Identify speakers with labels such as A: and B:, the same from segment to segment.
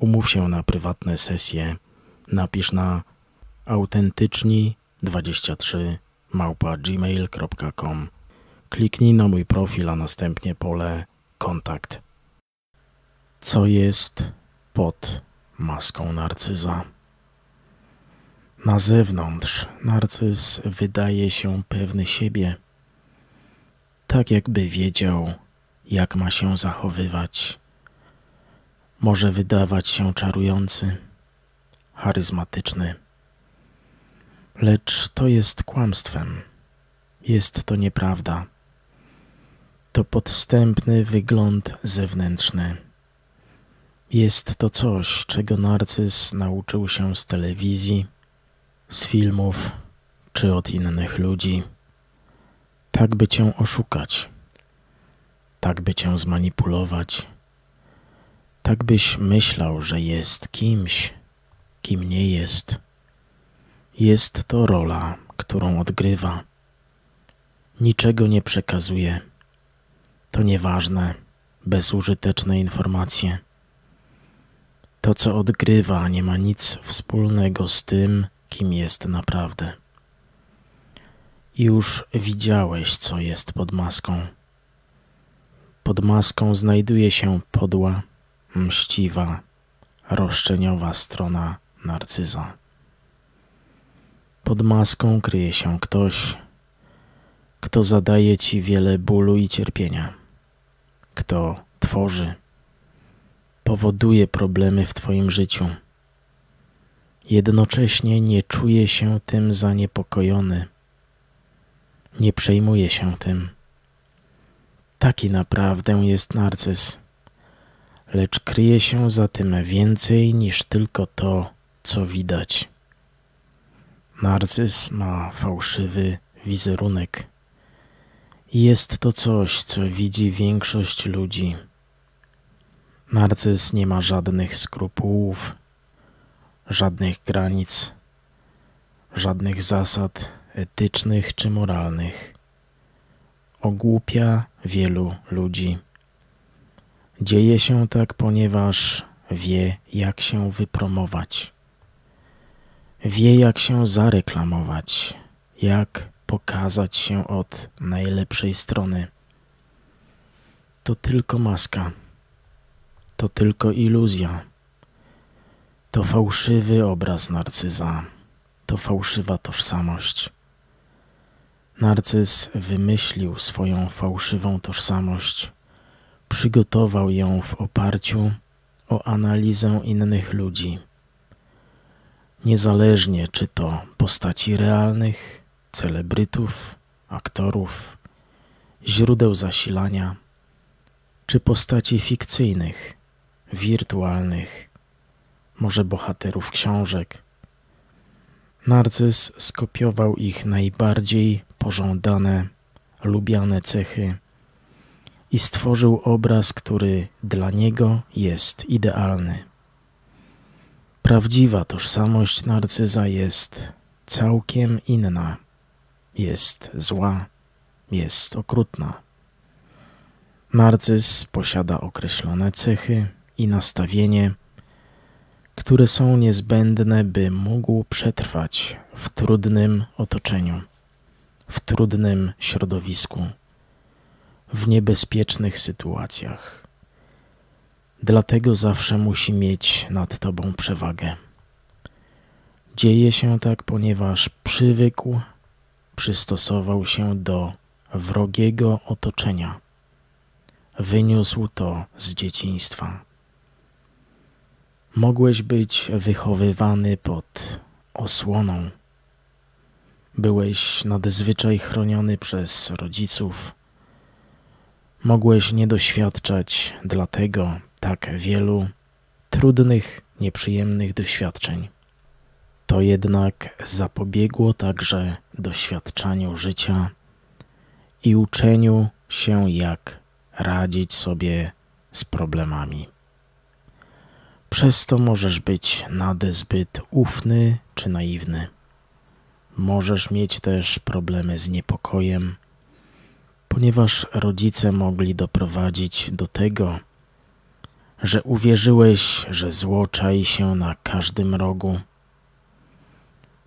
A: Umów się na prywatne sesje. Napisz na autentyczni23 małpa.gmail.com. Kliknij na mój profil, a następnie pole kontakt. Co jest pod maską narcyza? Na zewnątrz narcyz wydaje się pewny siebie, tak jakby wiedział, jak ma się zachowywać może wydawać się czarujący, charyzmatyczny. Lecz to jest kłamstwem. Jest to nieprawda. To podstępny wygląd zewnętrzny. Jest to coś, czego narcyz nauczył się z telewizji, z filmów czy od innych ludzi. Tak by cię oszukać, tak by cię zmanipulować tak byś myślał, że jest kimś, kim nie jest. Jest to rola, którą odgrywa. Niczego nie przekazuje. To nieważne, bezużyteczne informacje. To, co odgrywa, nie ma nic wspólnego z tym, kim jest naprawdę. Już widziałeś, co jest pod maską. Pod maską znajduje się podła, mściwa, roszczeniowa strona narcyza. Pod maską kryje się ktoś, kto zadaje ci wiele bólu i cierpienia, kto tworzy, powoduje problemy w twoim życiu. Jednocześnie nie czuje się tym zaniepokojony, nie przejmuje się tym. Taki naprawdę jest narcyz lecz kryje się za tym więcej niż tylko to, co widać. Narcyz ma fałszywy wizerunek. Jest to coś, co widzi większość ludzi. Narcyz nie ma żadnych skrupułów, żadnych granic, żadnych zasad etycznych czy moralnych. Ogłupia wielu ludzi. Dzieje się tak, ponieważ wie, jak się wypromować. Wie, jak się zareklamować, jak pokazać się od najlepszej strony. To tylko maska, to tylko iluzja, to fałszywy obraz narcyza, to fałszywa tożsamość. Narcyz wymyślił swoją fałszywą tożsamość przygotował ją w oparciu o analizę innych ludzi, niezależnie czy to postaci realnych, celebrytów, aktorów, źródeł zasilania, czy postaci fikcyjnych, wirtualnych, może bohaterów książek. Narcyz skopiował ich najbardziej pożądane, lubiane cechy i stworzył obraz, który dla niego jest idealny. Prawdziwa tożsamość narcyza jest całkiem inna. Jest zła, jest okrutna. Narcyz posiada określone cechy i nastawienie, które są niezbędne, by mógł przetrwać w trudnym otoczeniu, w trudnym środowisku w niebezpiecznych sytuacjach. Dlatego zawsze musi mieć nad tobą przewagę. Dzieje się tak, ponieważ przywykł, przystosował się do wrogiego otoczenia. Wyniósł to z dzieciństwa. Mogłeś być wychowywany pod osłoną. Byłeś nadzwyczaj chroniony przez rodziców, mogłeś nie doświadczać dlatego tak wielu trudnych, nieprzyjemnych doświadczeń. To jednak zapobiegło także doświadczaniu życia i uczeniu się, jak radzić sobie z problemami. Przez to możesz być nadezbyt ufny czy naiwny. Możesz mieć też problemy z niepokojem, ponieważ rodzice mogli doprowadzić do tego, że uwierzyłeś, że zło czai się na każdym rogu.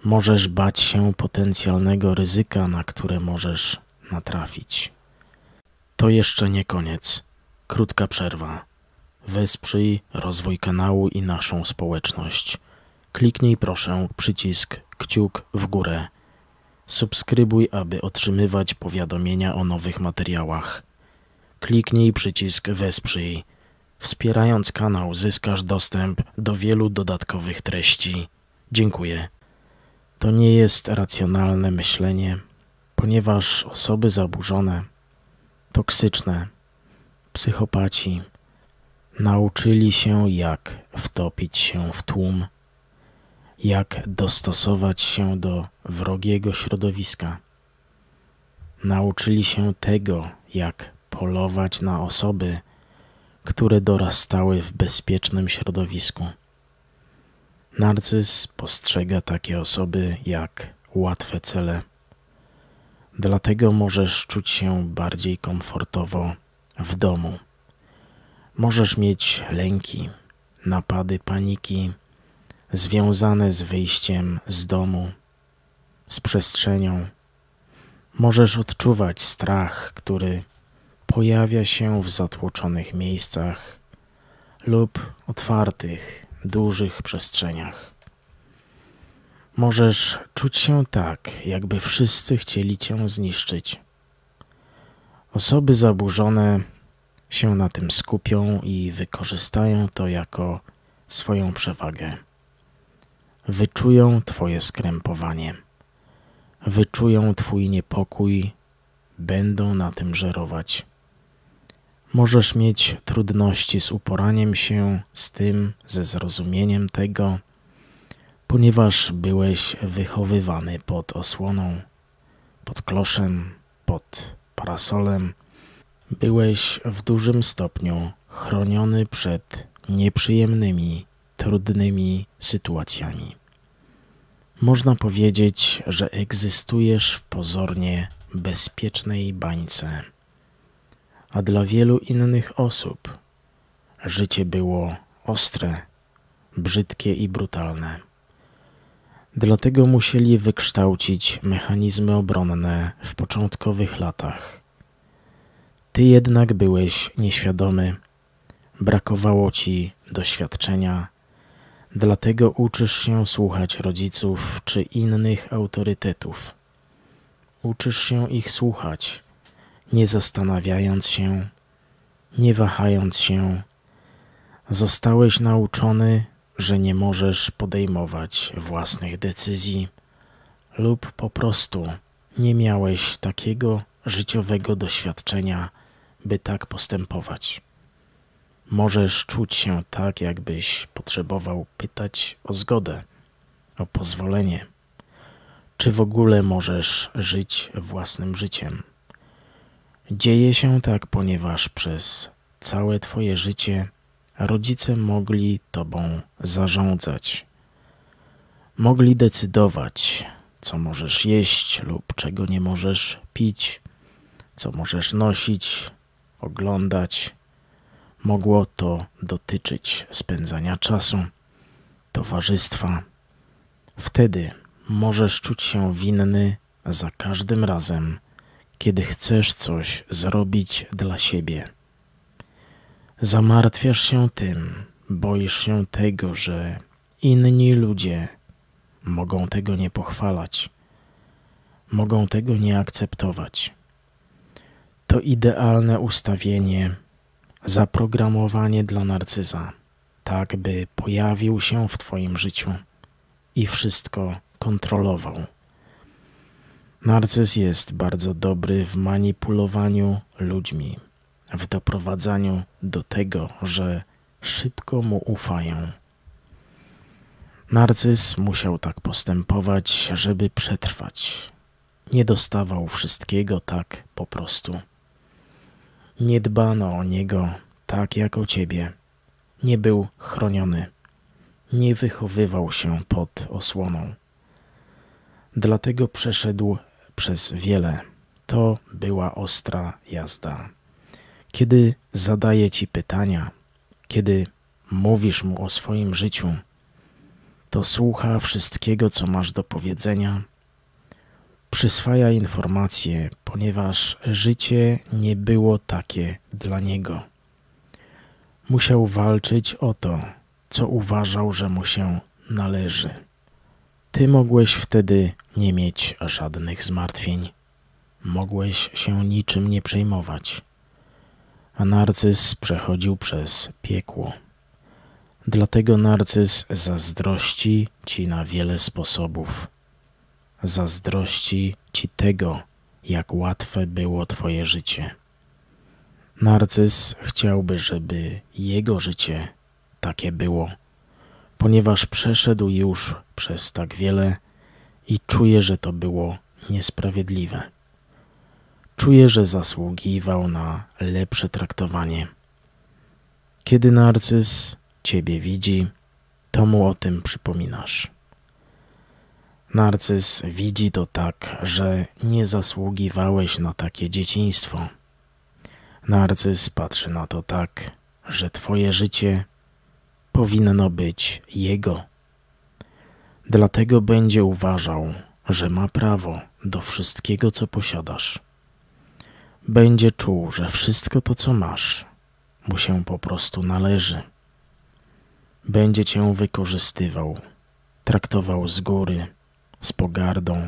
A: Możesz bać się potencjalnego ryzyka, na które możesz natrafić. To jeszcze nie koniec. Krótka przerwa. Wesprzyj rozwój kanału i naszą społeczność. Kliknij proszę przycisk kciuk w górę. Subskrybuj, aby otrzymywać powiadomienia o nowych materiałach. Kliknij przycisk Wesprzyj. Wspierając kanał, zyskasz dostęp do wielu dodatkowych treści. Dziękuję. To nie jest racjonalne myślenie, ponieważ osoby zaburzone, toksyczne, psychopaci nauczyli się, jak wtopić się w tłum jak dostosować się do wrogiego środowiska. Nauczyli się tego, jak polować na osoby, które dorastały w bezpiecznym środowisku. Narcyz postrzega takie osoby jak łatwe cele. Dlatego możesz czuć się bardziej komfortowo w domu. Możesz mieć lęki, napady paniki, związane z wyjściem z domu, z przestrzenią. Możesz odczuwać strach, który pojawia się w zatłoczonych miejscach lub otwartych, dużych przestrzeniach. Możesz czuć się tak, jakby wszyscy chcieli cię zniszczyć. Osoby zaburzone się na tym skupią i wykorzystają to jako swoją przewagę wyczują Twoje skrępowanie, wyczują Twój niepokój, będą na tym żerować. Możesz mieć trudności z uporaniem się z tym, ze zrozumieniem tego, ponieważ byłeś wychowywany pod osłoną, pod kloszem, pod parasolem. Byłeś w dużym stopniu chroniony przed nieprzyjemnymi trudnymi sytuacjami. Można powiedzieć, że egzystujesz w pozornie bezpiecznej bańce. A dla wielu innych osób życie było ostre, brzydkie i brutalne. Dlatego musieli wykształcić mechanizmy obronne w początkowych latach. Ty jednak byłeś nieświadomy, brakowało ci doświadczenia, Dlatego uczysz się słuchać rodziców czy innych autorytetów. Uczysz się ich słuchać, nie zastanawiając się, nie wahając się. Zostałeś nauczony, że nie możesz podejmować własnych decyzji, lub po prostu nie miałeś takiego życiowego doświadczenia, by tak postępować. Możesz czuć się tak, jakbyś potrzebował pytać o zgodę, o pozwolenie. Czy w ogóle możesz żyć własnym życiem? Dzieje się tak, ponieważ przez całe Twoje życie rodzice mogli Tobą zarządzać. Mogli decydować, co możesz jeść lub czego nie możesz pić, co możesz nosić, oglądać Mogło to dotyczyć spędzania czasu, towarzystwa. Wtedy możesz czuć się winny za każdym razem, kiedy chcesz coś zrobić dla siebie. Zamartwiasz się tym, boisz się tego, że inni ludzie mogą tego nie pochwalać, mogą tego nie akceptować. To idealne ustawienie zaprogramowanie dla narcyza, tak by pojawił się w Twoim życiu i wszystko kontrolował. Narcyz jest bardzo dobry w manipulowaniu ludźmi, w doprowadzaniu do tego, że szybko mu ufają. Narcyz musiał tak postępować, żeby przetrwać. Nie dostawał wszystkiego tak po prostu nie dbano o niego tak jak o ciebie. Nie był chroniony, nie wychowywał się pod osłoną. Dlatego przeszedł przez wiele. To była ostra jazda. Kiedy zadaje ci pytania, kiedy mówisz mu o swoim życiu, to słucha wszystkiego, co masz do powiedzenia przyswaja informacje, ponieważ życie nie było takie dla niego. Musiał walczyć o to, co uważał, że mu się należy. Ty mogłeś wtedy nie mieć żadnych zmartwień. Mogłeś się niczym nie przejmować. A narcyz przechodził przez piekło. Dlatego narcyz zazdrości ci na wiele sposobów zazdrości ci tego, jak łatwe było twoje życie. Narcyz chciałby, żeby jego życie takie było, ponieważ przeszedł już przez tak wiele i czuje, że to było niesprawiedliwe. Czuje, że zasługiwał na lepsze traktowanie. Kiedy narcyz ciebie widzi, to mu o tym przypominasz. Narcyz widzi to tak, że nie zasługiwałeś na takie dzieciństwo. Narcyz patrzy na to tak, że twoje życie powinno być jego. Dlatego będzie uważał, że ma prawo do wszystkiego, co posiadasz. Będzie czuł, że wszystko to, co masz, mu się po prostu należy. Będzie cię wykorzystywał, traktował z góry, z pogardą,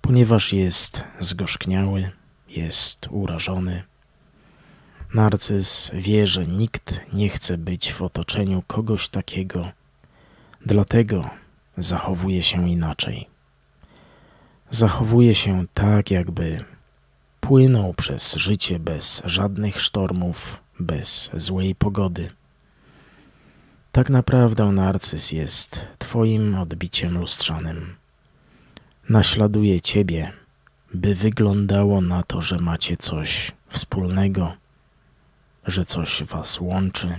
A: ponieważ jest zgorzkniały, jest urażony. Narcyz wie, że nikt nie chce być w otoczeniu kogoś takiego, dlatego zachowuje się inaczej. Zachowuje się tak, jakby płynął przez życie bez żadnych sztormów, bez złej pogody. Tak naprawdę narcyz jest Twoim odbiciem lustrzanym naśladuje ciebie, by wyglądało na to, że macie coś wspólnego, że coś was łączy.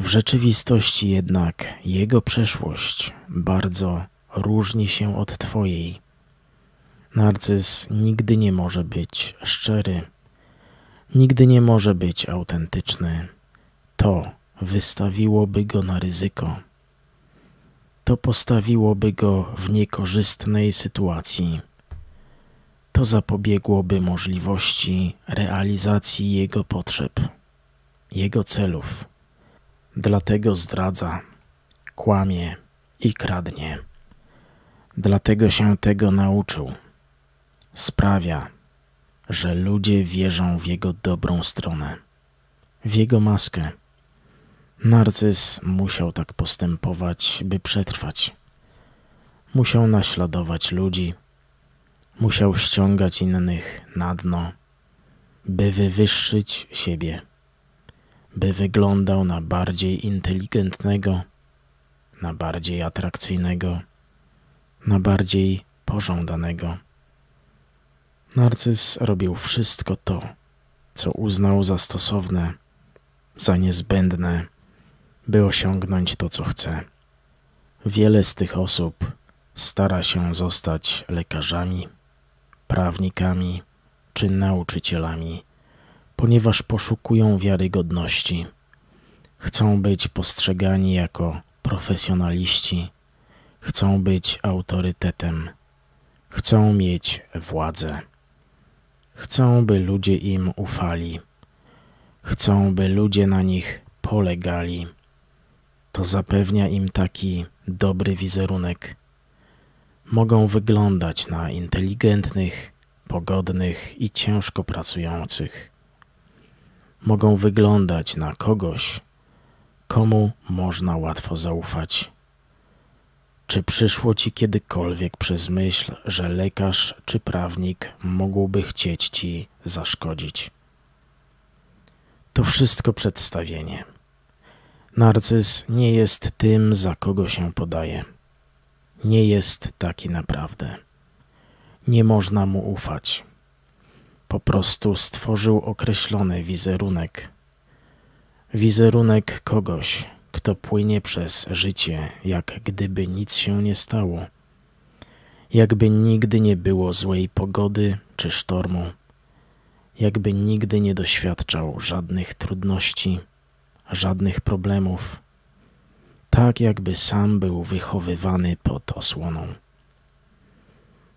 A: W rzeczywistości jednak jego przeszłość bardzo różni się od twojej. Narcyz nigdy nie może być szczery, nigdy nie może być autentyczny. To wystawiłoby go na ryzyko to postawiłoby go w niekorzystnej sytuacji. To zapobiegłoby możliwości realizacji jego potrzeb, jego celów. Dlatego zdradza, kłamie i kradnie. Dlatego się tego nauczył. Sprawia, że ludzie wierzą w jego dobrą stronę, w jego maskę Narcyz musiał tak postępować, by przetrwać. Musiał naśladować ludzi, musiał ściągać innych na dno, by wywyższyć siebie, by wyglądał na bardziej inteligentnego, na bardziej atrakcyjnego, na bardziej pożądanego. Narcyz robił wszystko to, co uznał za stosowne, za niezbędne by osiągnąć to, co chce. Wiele z tych osób stara się zostać lekarzami, prawnikami czy nauczycielami, ponieważ poszukują wiarygodności. Chcą być postrzegani jako profesjonaliści, chcą być autorytetem, chcą mieć władzę. Chcą, by ludzie im ufali, chcą, by ludzie na nich polegali to zapewnia im taki dobry wizerunek. Mogą wyglądać na inteligentnych, pogodnych i ciężko pracujących. Mogą wyglądać na kogoś, komu można łatwo zaufać. Czy przyszło ci kiedykolwiek przez myśl, że lekarz czy prawnik mógłby chcieć ci zaszkodzić? To wszystko przedstawienie. Narcyz nie jest tym, za kogo się podaje. Nie jest taki naprawdę. Nie można mu ufać. Po prostu stworzył określony wizerunek. Wizerunek kogoś, kto płynie przez życie, jak gdyby nic się nie stało. Jakby nigdy nie było złej pogody czy sztormu. Jakby nigdy nie doświadczał żadnych trudności żadnych problemów, tak jakby sam był wychowywany pod osłoną.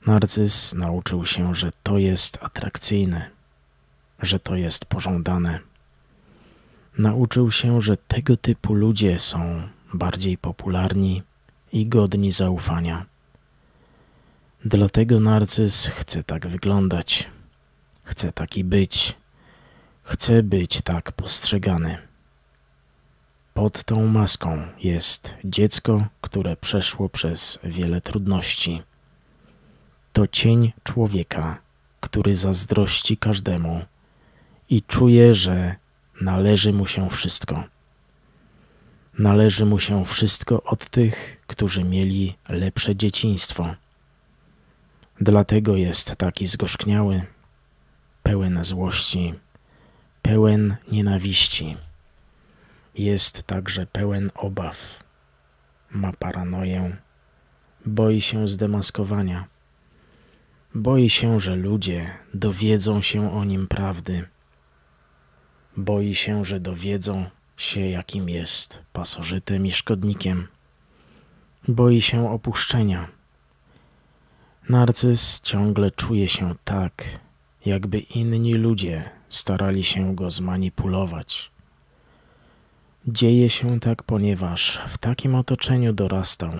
A: Narcyz nauczył się, że to jest atrakcyjne, że to jest pożądane. Nauczył się, że tego typu ludzie są bardziej popularni i godni zaufania. Dlatego narcyz chce tak wyglądać, chce taki być, chce być tak postrzegany. Pod tą maską jest dziecko, które przeszło przez wiele trudności. To cień człowieka, który zazdrości każdemu i czuje, że należy mu się wszystko. Należy mu się wszystko od tych, którzy mieli lepsze dzieciństwo. Dlatego jest taki zgorzkniały, pełen złości, pełen nienawiści. Jest także pełen obaw. Ma paranoję. Boi się zdemaskowania. Boi się, że ludzie dowiedzą się o nim prawdy. Boi się, że dowiedzą się, jakim jest pasożytem i szkodnikiem. Boi się opuszczenia. Narcyz ciągle czuje się tak, jakby inni ludzie starali się go zmanipulować. Dzieje się tak, ponieważ w takim otoczeniu dorastał.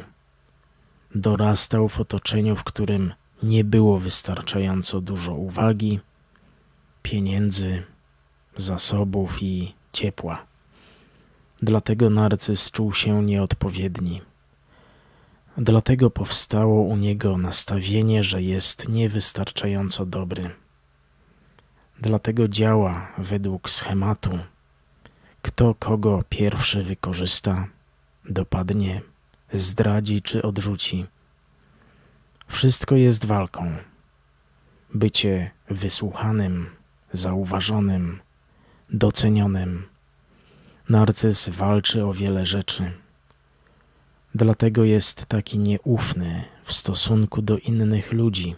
A: Dorastał w otoczeniu, w którym nie było wystarczająco dużo uwagi, pieniędzy, zasobów i ciepła. Dlatego narcyz czuł się nieodpowiedni. Dlatego powstało u niego nastawienie, że jest niewystarczająco dobry. Dlatego działa według schematu, kto kogo pierwszy wykorzysta, dopadnie, zdradzi czy odrzuci. Wszystko jest walką. Bycie wysłuchanym, zauważonym, docenionym. Narcyz walczy o wiele rzeczy. Dlatego jest taki nieufny w stosunku do innych ludzi.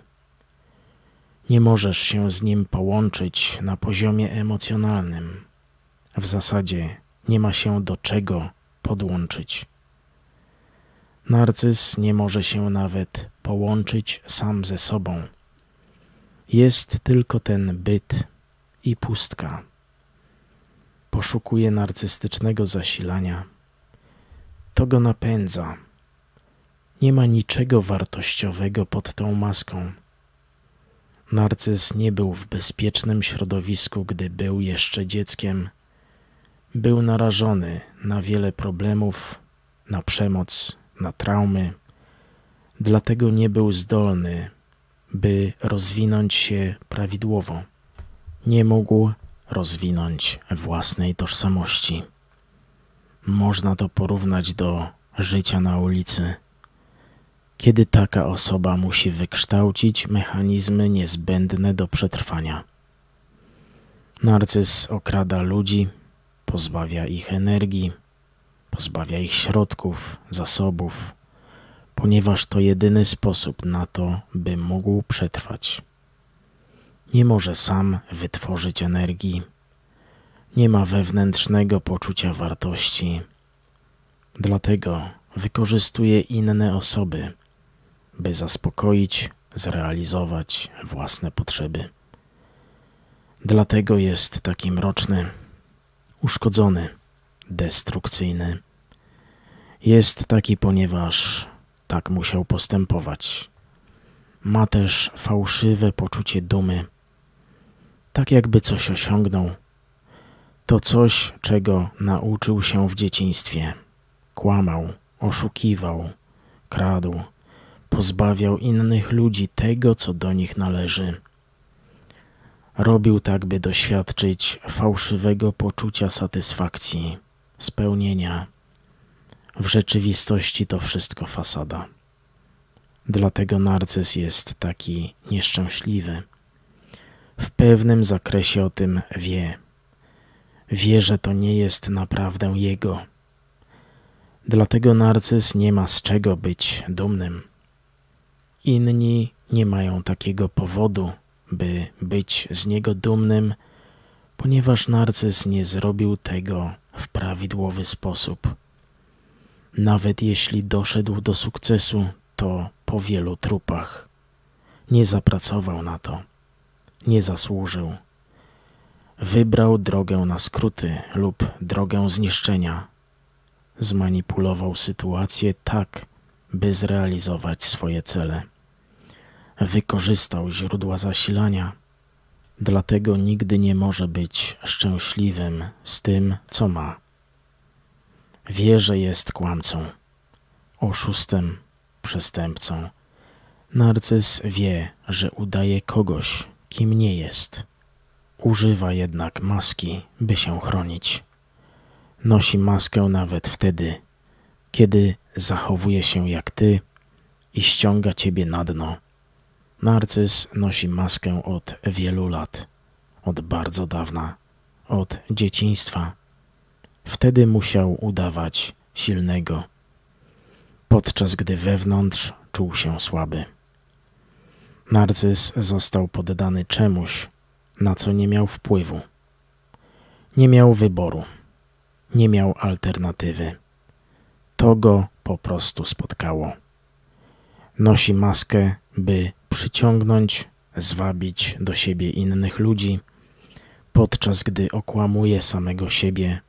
A: Nie możesz się z nim połączyć na poziomie emocjonalnym w zasadzie nie ma się do czego podłączyć. Narcyz nie może się nawet połączyć sam ze sobą. Jest tylko ten byt i pustka. Poszukuje narcystycznego zasilania. To go napędza. Nie ma niczego wartościowego pod tą maską. Narcyz nie był w bezpiecznym środowisku, gdy był jeszcze dzieckiem był narażony na wiele problemów, na przemoc, na traumy, dlatego nie był zdolny, by rozwinąć się prawidłowo. Nie mógł rozwinąć własnej tożsamości. Można to porównać do życia na ulicy, kiedy taka osoba musi wykształcić mechanizmy niezbędne do przetrwania. Narcyz okrada ludzi, pozbawia ich energii, pozbawia ich środków, zasobów, ponieważ to jedyny sposób na to, by mógł przetrwać. Nie może sam wytworzyć energii, nie ma wewnętrznego poczucia wartości, dlatego wykorzystuje inne osoby, by zaspokoić, zrealizować własne potrzeby. Dlatego jest taki mroczny uszkodzony, destrukcyjny. Jest taki, ponieważ tak musiał postępować. Ma też fałszywe poczucie dumy, tak jakby coś osiągnął. To coś, czego nauczył się w dzieciństwie. Kłamał, oszukiwał, kradł, pozbawiał innych ludzi tego, co do nich należy Robił tak, by doświadczyć fałszywego poczucia satysfakcji, spełnienia. W rzeczywistości to wszystko fasada. Dlatego narcyz jest taki nieszczęśliwy. W pewnym zakresie o tym wie. Wie, że to nie jest naprawdę jego. Dlatego narcyz nie ma z czego być dumnym. Inni nie mają takiego powodu by być z niego dumnym, ponieważ narcyz nie zrobił tego w prawidłowy sposób. Nawet jeśli doszedł do sukcesu, to po wielu trupach. Nie zapracował na to, nie zasłużył. Wybrał drogę na skróty lub drogę zniszczenia. Zmanipulował sytuację tak, by zrealizować swoje cele wykorzystał źródła zasilania. Dlatego nigdy nie może być szczęśliwym z tym, co ma. Wie, że jest kłamcą, oszustem, przestępcą. Narcyz wie, że udaje kogoś, kim nie jest. Używa jednak maski, by się chronić. Nosi maskę nawet wtedy, kiedy zachowuje się jak ty i ściąga ciebie na dno. Narcyz nosi maskę od wielu lat, od bardzo dawna, od dzieciństwa. Wtedy musiał udawać silnego, podczas gdy wewnątrz czuł się słaby. Narcyz został poddany czemuś, na co nie miał wpływu. Nie miał wyboru, nie miał alternatywy. To go po prostu spotkało. Nosi maskę, by przyciągnąć, zwabić do siebie innych ludzi, podczas gdy okłamuje samego siebie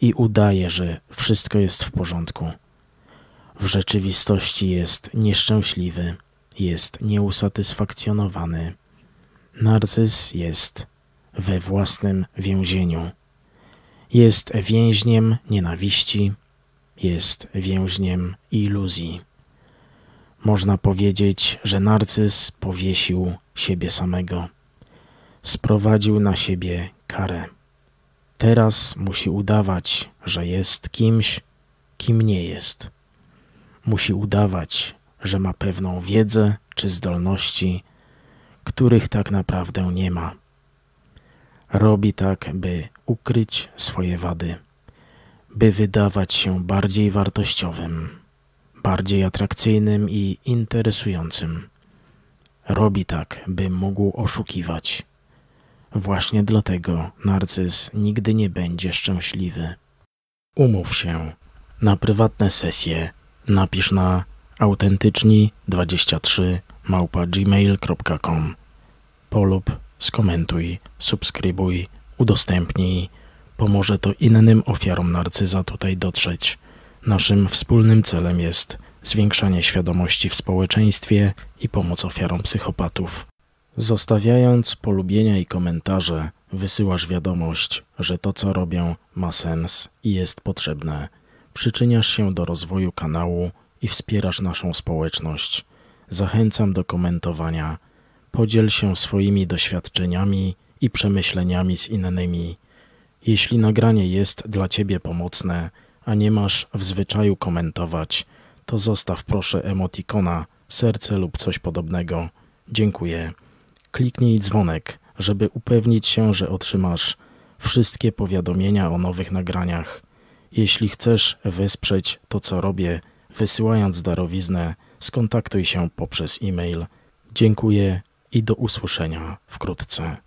A: i udaje, że wszystko jest w porządku. W rzeczywistości jest nieszczęśliwy, jest nieusatysfakcjonowany. Narcyz jest we własnym więzieniu. Jest więźniem nienawiści, jest więźniem iluzji. Można powiedzieć, że narcyz powiesił siebie samego. Sprowadził na siebie karę. Teraz musi udawać, że jest kimś, kim nie jest. Musi udawać, że ma pewną wiedzę czy zdolności, których tak naprawdę nie ma. Robi tak, by ukryć swoje wady, by wydawać się bardziej wartościowym bardziej atrakcyjnym i interesującym. Robi tak, by mógł oszukiwać. Właśnie dlatego narcyz nigdy nie będzie szczęśliwy. Umów się na prywatne sesje. Napisz na autentyczni23 małpa.gmail.com Polub, skomentuj, subskrybuj, udostępnij. Pomoże to innym ofiarom narcyza tutaj dotrzeć. Naszym wspólnym celem jest zwiększanie świadomości w społeczeństwie i pomoc ofiarom psychopatów. Zostawiając polubienia i komentarze, wysyłasz wiadomość, że to co robią ma sens i jest potrzebne. Przyczyniasz się do rozwoju kanału i wspierasz naszą społeczność. Zachęcam do komentowania. Podziel się swoimi doświadczeniami i przemyśleniami z innymi. Jeśli nagranie jest dla Ciebie pomocne, a nie masz w zwyczaju komentować, to zostaw proszę emotikona, serce lub coś podobnego. Dziękuję. Kliknij dzwonek, żeby upewnić się, że otrzymasz wszystkie powiadomienia o nowych nagraniach. Jeśli chcesz wesprzeć to, co robię, wysyłając darowiznę, skontaktuj się poprzez e-mail. Dziękuję i do usłyszenia wkrótce.